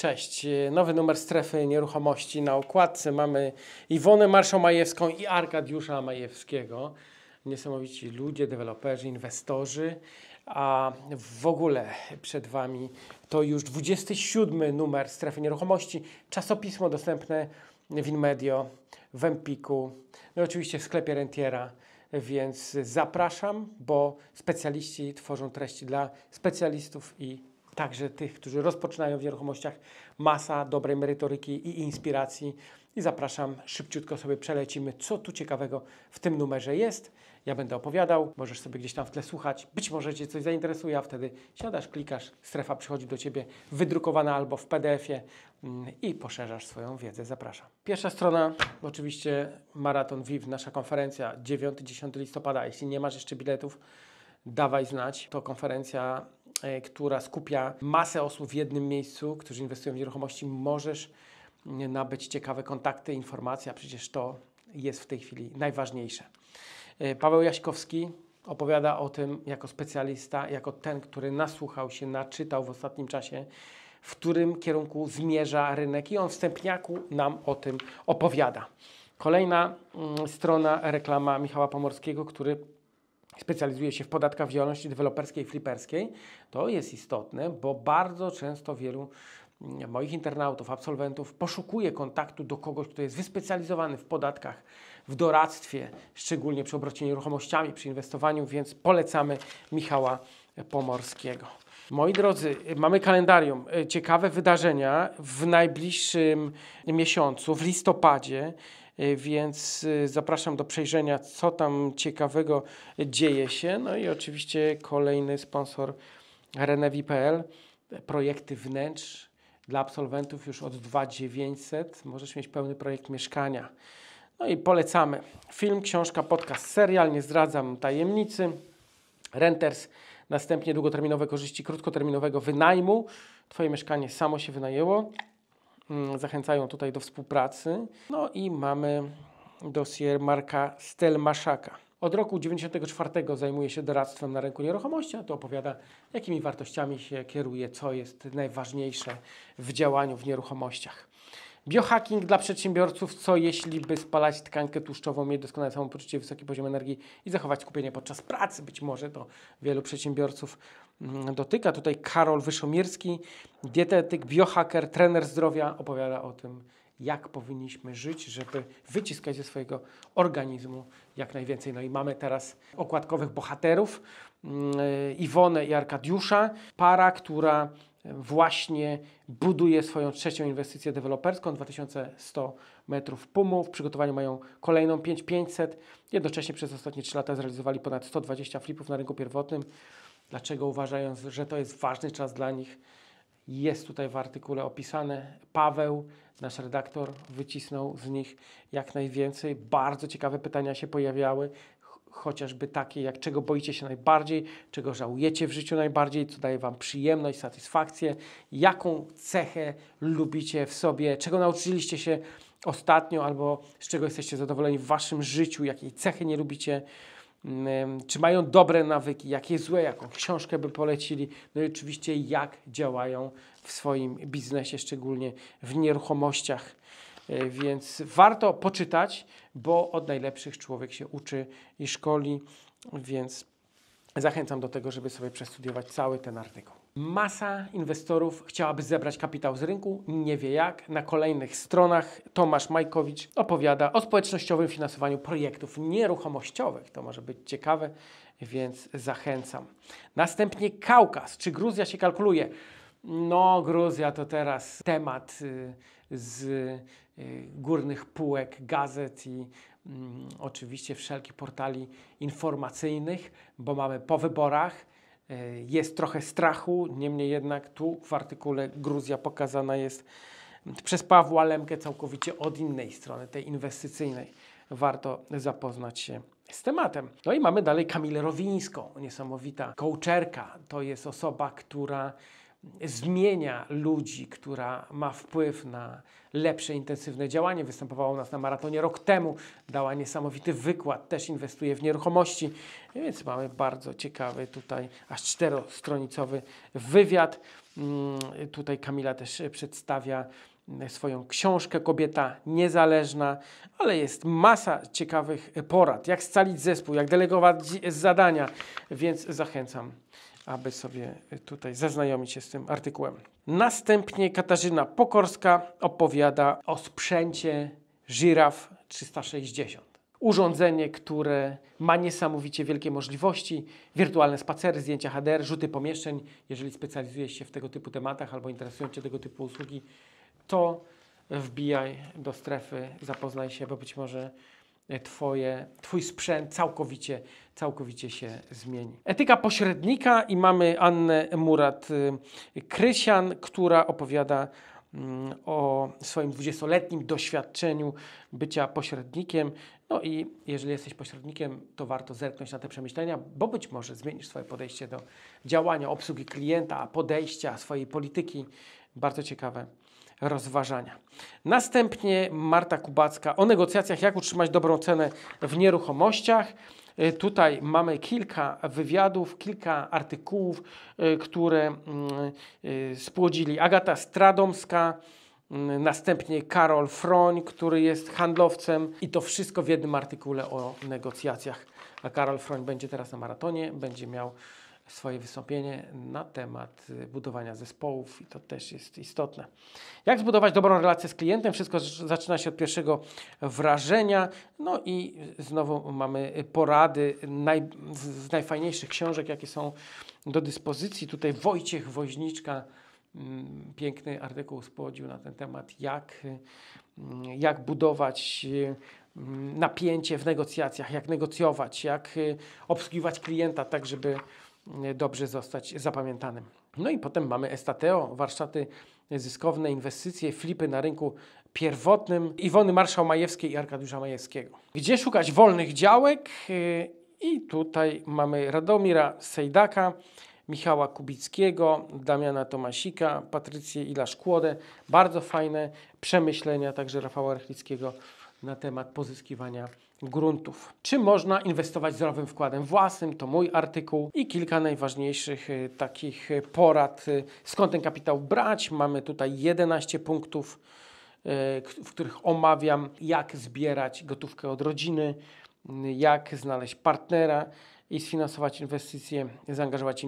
Cześć, nowy numer Strefy Nieruchomości. Na okładce mamy Iwonę Marszą-Majewską i Arkadiusza Majewskiego. Niesamowici ludzie, deweloperzy, inwestorzy. A w ogóle przed Wami to już 27 numer Strefy Nieruchomości. Czasopismo dostępne w Inmedio, w Empiku, no i oczywiście w sklepie Rentiera więc zapraszam, bo specjaliści tworzą treści dla specjalistów i także tych, którzy rozpoczynają w nieruchomościach, masa dobrej merytoryki i inspiracji. I zapraszam, szybciutko sobie przelecimy, co tu ciekawego w tym numerze jest. Ja będę opowiadał, możesz sobie gdzieś tam w tle słuchać, być może Cię coś zainteresuje, a wtedy siadasz, klikasz, strefa przychodzi do Ciebie wydrukowana albo w PDF-ie mm, i poszerzasz swoją wiedzę. Zapraszam. Pierwsza strona, oczywiście Maraton VIV, nasza konferencja 9-10 listopada. Jeśli nie masz jeszcze biletów, dawaj znać. To konferencja E, która skupia masę osób w jednym miejscu, którzy inwestują w nieruchomości, możesz mm, nabyć ciekawe kontakty, informacje, a przecież to jest w tej chwili najważniejsze. E, Paweł Jaśkowski opowiada o tym jako specjalista, jako ten, który nasłuchał się, naczytał w ostatnim czasie, w którym kierunku zmierza rynek i on w wstępniaku nam o tym opowiada. Kolejna mm, strona reklama Michała Pomorskiego, który specjalizuje się w podatkach w działalności deweloperskiej i fliperskiej. To jest istotne, bo bardzo często wielu mm, moich internautów, absolwentów poszukuje kontaktu do kogoś, kto jest wyspecjalizowany w podatkach, w doradztwie, szczególnie przy obrocie nieruchomościami, przy inwestowaniu, więc polecamy Michała Pomorskiego. Moi drodzy, mamy kalendarium. Ciekawe wydarzenia w najbliższym miesiącu, w listopadzie. E, więc e, zapraszam do przejrzenia, co tam ciekawego dzieje się. No i oczywiście kolejny sponsor renewi.pl, projekty wnętrz dla absolwentów już od 2900. Możesz mieć pełny projekt mieszkania. No i polecamy. Film, książka, podcast, serial, nie zdradzam tajemnicy. Renters, następnie długoterminowe korzyści krótkoterminowego wynajmu. Twoje mieszkanie samo się wynajęło. Mm, zachęcają tutaj do współpracy. No i mamy dosier Marka Stelmaszaka. Od roku 1994 zajmuje się doradztwem na rynku nieruchomości, a to opowiada, jakimi wartościami się kieruje, co jest najważniejsze w działaniu w nieruchomościach. Biohacking dla przedsiębiorców, co jeśli by spalać tkankę tłuszczową, mieć doskonałe samopoczucie, wysoki poziom energii i zachować kupienie podczas pracy. Być może to wielu przedsiębiorców mm, dotyka. Tutaj Karol Wyszomirski, dietetyk, biohaker, trener zdrowia opowiada o tym, jak powinniśmy żyć, żeby wyciskać ze swojego organizmu jak najwięcej. No i mamy teraz okładkowych bohaterów, mm, Iwonę i Arkadiusza, para, która właśnie buduje swoją trzecią inwestycję deweloperską, 2100 metrów pumu. W przygotowaniu mają kolejną 5500. Jednocześnie przez ostatnie 3 lata zrealizowali ponad 120 flipów na rynku pierwotnym. Dlaczego uważają, że to jest ważny czas dla nich? Jest tutaj w artykule opisane. Paweł, nasz redaktor, wycisnął z nich jak najwięcej. Bardzo ciekawe pytania się pojawiały chociażby takie, jak czego boicie się najbardziej, czego żałujecie w życiu najbardziej, co daje Wam przyjemność, satysfakcję, jaką cechę lubicie w sobie, czego nauczyliście się ostatnio albo z czego jesteście zadowoleni w Waszym życiu, jakiej cechy nie lubicie, mm, czy mają dobre nawyki, jakie złe, jaką książkę by polecili, no i oczywiście jak działają w swoim biznesie, szczególnie w nieruchomościach. E, więc warto poczytać, bo od najlepszych człowiek się uczy i szkoli, więc zachęcam do tego, żeby sobie przestudiować cały ten artykuł. Masa inwestorów chciałaby zebrać kapitał z rynku, nie wie jak. Na kolejnych stronach Tomasz Majkowicz opowiada o społecznościowym finansowaniu projektów nieruchomościowych. To może być ciekawe, więc zachęcam. Następnie Kaukaz. Czy Gruzja się kalkuluje? No, Gruzja to teraz temat y, z y, górnych półek gazet i mm, oczywiście wszelkich portali informacyjnych, bo mamy po wyborach. Y, jest trochę strachu, niemniej jednak tu w artykule Gruzja pokazana jest mm, przez Pawła Lemkę całkowicie od innej strony, tej inwestycyjnej. Warto zapoznać się z tematem. No i mamy dalej Kamilę Rowińską, niesamowita kołczerka. To jest osoba, która zmienia ludzi, która ma wpływ na lepsze, intensywne działanie. Występowała u nas na maratonie rok temu, dała niesamowity wykład, też inwestuje w nieruchomości, więc mamy bardzo ciekawy tutaj, aż czterostronicowy wywiad. Mm, tutaj Kamila też przedstawia mm, swoją książkę Kobieta Niezależna, ale jest masa ciekawych porad, jak scalić zespół, jak delegować zadania, więc zachęcam aby sobie y, tutaj zaznajomić się z tym artykułem. Następnie Katarzyna Pokorska opowiada o sprzęcie Żyraf 360. Urządzenie, które ma niesamowicie wielkie możliwości, wirtualne spacery, zdjęcia HDR, rzuty pomieszczeń. Jeżeli specjalizujesz się w tego typu tematach albo interesują Cię tego typu usługi, to wbijaj do strefy, zapoznaj się, bo być może E, twoje, Twój sprzęt całkowicie, całkowicie się zmieni. Etyka pośrednika i mamy Annę Murat-Krysian, y, która opowiada mm, o swoim 20-letnim doświadczeniu bycia pośrednikiem. No i jeżeli jesteś pośrednikiem, to warto zerknąć na te przemyślenia, bo być może zmienisz swoje podejście do działania, obsługi klienta, podejścia, swojej polityki. Bardzo ciekawe rozważania. Następnie Marta Kubacka o negocjacjach, jak utrzymać dobrą cenę w nieruchomościach. E, tutaj mamy kilka wywiadów, kilka artykułów, e, które mm, e, spłodzili Agata Stradomska, mm, następnie Karol Froń, który jest handlowcem i to wszystko w jednym artykule o negocjacjach. A Karol Froń będzie teraz na maratonie, będzie miał swoje wystąpienie na temat y, budowania zespołów i to też jest istotne. Jak zbudować dobrą relację z klientem? Wszystko zaczyna się od pierwszego wrażenia. No i znowu mamy porady naj, z najfajniejszych książek, jakie są do dyspozycji. Tutaj Wojciech Woźniczka mm, piękny artykuł spodził na ten temat, jak, y, mm, jak budować y, mm, napięcie w negocjacjach, jak negocjować, jak obsługiwać klienta tak, żeby Y, dobrze zostać zapamiętanym. No i potem mamy Estateo, warsztaty zyskowne, inwestycje, flipy na rynku pierwotnym Iwony Marszał-Majewskiej i Arkadiusza Majewskiego. Gdzie szukać wolnych działek? Y, I tutaj mamy Radomira Sejdaka, Michała Kubickiego, Damiana Tomasika, Patrycję Ilasz-Kłodę. Bardzo fajne przemyślenia także Rafała Rechlickiego na temat pozyskiwania gruntów. Czy można inwestować zdrowym wkładem własnym? To mój artykuł i kilka najważniejszych y, takich y, porad, y, skąd ten kapitał brać. Mamy tutaj 11 punktów, w których omawiam, jak zbierać gotówkę od rodziny, jak znaleźć partnera, i sfinansować inwestycje, zaangażować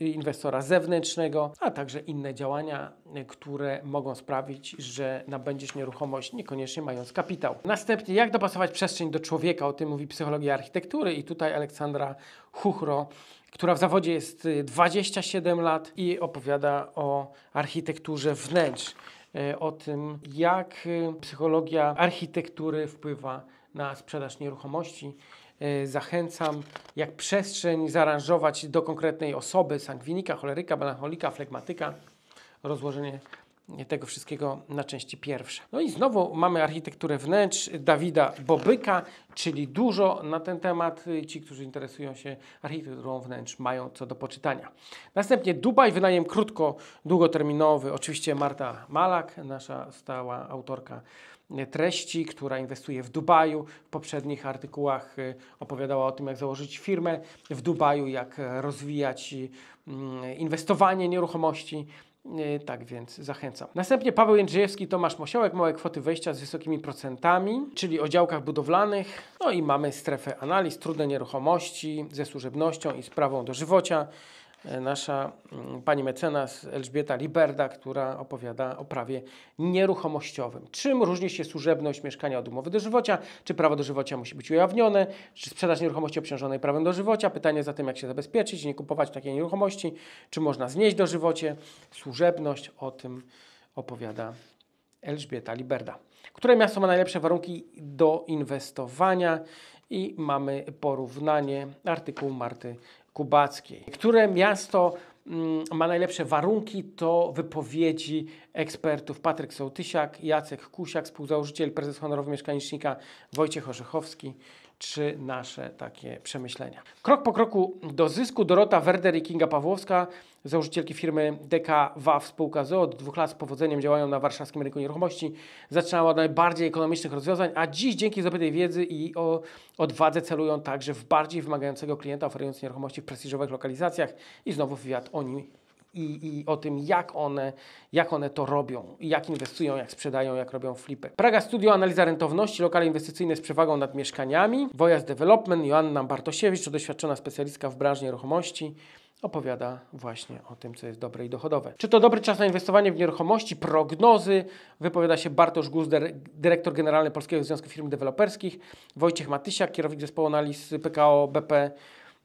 inwestora zewnętrznego, a także inne działania, które mogą sprawić, że nabędziesz nieruchomość, niekoniecznie mając kapitał. Następnie, jak dopasować przestrzeń do człowieka, o tym mówi psychologia architektury i tutaj Aleksandra Chuchro która w zawodzie jest 27 y, lat i opowiada o architekturze wnętrz, y, o tym, jak y, psychologia architektury wpływa na sprzedaż nieruchomości E, zachęcam, jak przestrzeń zaaranżować do konkretnej osoby, sangwinika, choleryka, melancholika, flegmatyka, rozłożenie tego wszystkiego na części pierwsze. No i znowu mamy architekturę wnętrz Dawida Bobyka, czyli dużo na ten temat. Ci, którzy interesują się architekturą wnętrz, mają co do poczytania. Następnie Dubaj, wynajem krótko, długoterminowy. Oczywiście Marta Malak, nasza stała autorka treści, która inwestuje w Dubaju. W poprzednich artykułach y, opowiadała o tym, jak założyć firmę w Dubaju, jak rozwijać mm, inwestowanie nieruchomości E, tak więc zachęcam. Następnie Paweł Jędrzejewski, Tomasz Mosiołek, małe kwoty wejścia z wysokimi procentami, czyli o działkach budowlanych. No i mamy strefę analiz, trudne nieruchomości ze służebnością i sprawą dożywocia. E, nasza mm, pani mecenas Elżbieta Liberda, która opowiada o prawie nieruchomościowym. Czym różni się służebność mieszkania od umowy dożywocia? Czy prawo dożywocia musi być ujawnione? Czy sprzedaż nieruchomości obciążonej prawem dożywocia? Pytanie zatem, jak się zabezpieczyć, nie kupować takiej nieruchomości? Czy można znieść dożywocie? Służebność o tym opowiada Elżbieta Liberda. Które miasto ma najlepsze warunki do inwestowania? I mamy porównanie artykułu Marty Kubackiej. Które miasto mm, ma najlepsze warunki, to wypowiedzi ekspertów Patryk Sołtysiak, Jacek Kusiak, współzałożyciel, prezes honorowy mieszkanicznika Wojciech Orzechowski, czy nasze takie przemyślenia. Krok po kroku do zysku Dorota Werder i Kinga Pawłowska, założycielki firmy DKW spółka od dwóch lat z powodzeniem działają na warszawskim rynku nieruchomości, zaczynała od najbardziej ekonomicznych rozwiązań, a dziś dzięki zdobytej wiedzy i o, odwadze celują także w bardziej wymagającego klienta, oferując nieruchomości w prestiżowych lokalizacjach i znowu wywiad o nim i, i o tym, jak one, jak one to robią, jak inwestują, jak sprzedają, jak robią flipy. Praga Studio, analiza rentowności, lokale inwestycyjne z przewagą nad mieszkaniami. Wojas Development, Joanna Bartosiewicz, doświadczona specjalistka w branży nieruchomości opowiada właśnie o tym, co jest dobre i dochodowe. Czy to dobry czas na inwestowanie w nieruchomości, prognozy? Wypowiada się Bartosz Guzder, dyrektor generalny Polskiego Związku Firm Deweloperskich, Wojciech Matysiak, kierownik zespołu analiz PKO BP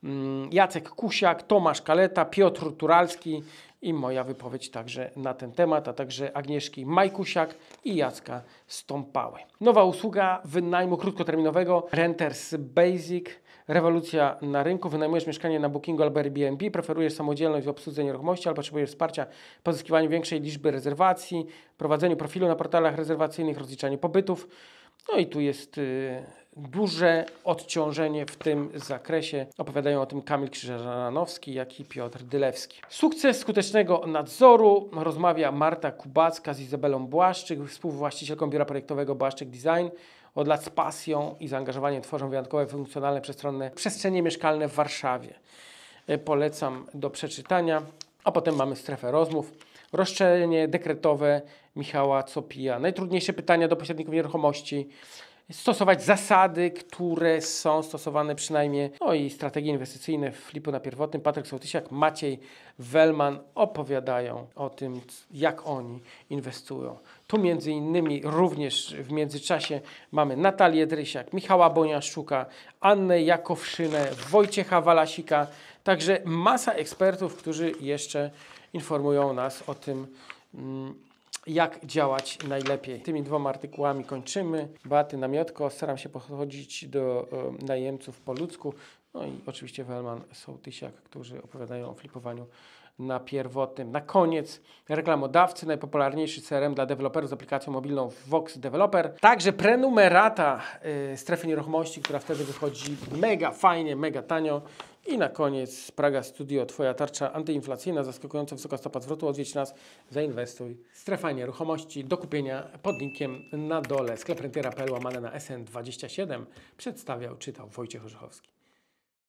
Mm, Jacek Kusiak, Tomasz Kaleta, Piotr Turalski i moja wypowiedź także na ten temat, a także Agnieszki Majkusiak i Jacka Stąpały. Nowa usługa wynajmu krótkoterminowego Renters Basic – rewolucja na rynku. Wynajmujesz mieszkanie na Bookingu albo Airbnb, preferujesz samodzielność w obsłudze nieruchomości, albo potrzebujesz wsparcia w pozyskiwaniu większej liczby rezerwacji, prowadzeniu profilu na portalach rezerwacyjnych, rozliczaniu pobytów. No i tu jest. Yy duże odciążenie w tym zakresie. Opowiadają o tym Kamil Krzyżanowski, jak i Piotr Dylewski. Sukces skutecznego nadzoru rozmawia Marta Kubacka z Izabelą Błaszczyk, współwłaścicielką biura projektowego Błaszczyk Design. Od lat z pasją i zaangażowaniem tworzą wyjątkowe, funkcjonalne, przestronne przestrzenie mieszkalne w Warszawie. E, polecam do przeczytania. A potem mamy strefę rozmów. rozszerzenie dekretowe Michała Copija. Najtrudniejsze pytania do pośredników nieruchomości stosować zasady, które są stosowane przynajmniej, no i strategie inwestycyjne w Flipu na Pierwotnym. Patryk Sołtysiak, Maciej Wellman opowiadają o tym, jak oni inwestują. Tu między innymi również w międzyczasie mamy Natalię Drysiak, Michała Boniaszczuka, Annę Jakowszynę, Wojciecha Walasika, także masa ekspertów, którzy jeszcze informują nas o tym, mm, jak działać najlepiej. Tymi dwoma artykułami kończymy. Baty Namiotko, staram się podchodzić do e, najemców po ludzku. No i oczywiście Welman Sołtysiak, którzy opowiadają o flipowaniu na pierwotnym. Na koniec reklamodawcy, najpopularniejszy CRM dla deweloperów z aplikacją mobilną Vox Developer. Także prenumerata y, strefy nieruchomości, która wtedy wychodzi mega fajnie, mega tanio. I na koniec Praga Studio, Twoja tarcza antyinflacyjna, zaskakująco wysoka stopa zwrotu. Odwiedź nas, zainwestuj. Strefa nieruchomości do kupienia pod linkiem na dole. Sklep rentiera.pl łamane na SN27 przedstawiał, czytał Wojciech Orzechowski.